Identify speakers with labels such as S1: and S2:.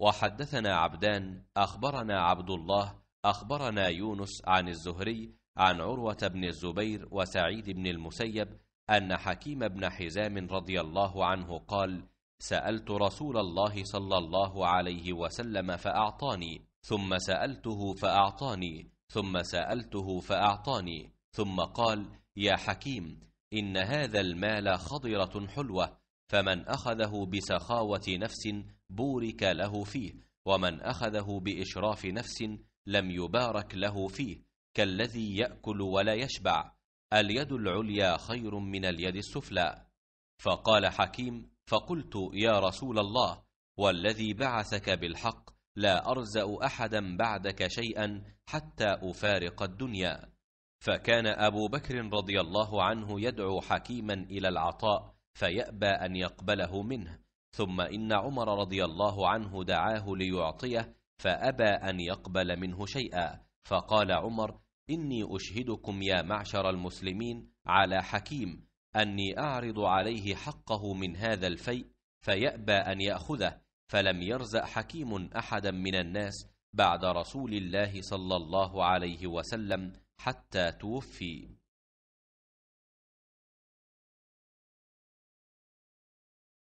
S1: وحدثنا عبدان أخبرنا عبد الله أخبرنا يونس عن الزهري عن عروة بن الزبير وسعيد بن المسيب أن حكيم بن حزام رضي الله عنه قال سألت رسول الله صلى الله عليه وسلم فأعطاني ثم سألته فأعطاني ثم سألته فأعطاني ثم قال يا حكيم إن هذا المال خضرة حلوة فمن أخذه بسخاوة نفس بورك له فيه ومن أخذه بإشراف نفس لم يبارك له فيه كالذي يأكل ولا يشبع اليد العليا خير من اليد السفلى فقال حكيم فقلت يا رسول الله والذي بعثك بالحق لا أرزأ أحدا بعدك شيئا حتى أفارق الدنيا فكان أبو بكر رضي الله عنه يدعو حكيما إلى العطاء فيأبى أن يقبله منه ثم إن عمر رضي الله عنه دعاه ليعطيه فأبى أن يقبل منه شيئا فقال عمر إني أشهدكم يا معشر المسلمين على حكيم أني أعرض عليه حقه من هذا الفيء فيأبى أن يأخذه فلم يرزأ حكيم أحدا من الناس بعد رسول الله صلى الله عليه وسلم حتى توفي